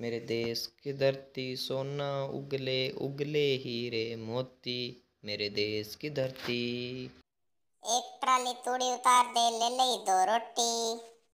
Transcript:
मेरे देश की धरती सोना उगले उगले हीरे मोती मेरे देश की धरती एक ट्राली तूड़ी उतार दे ले ले दो रोटी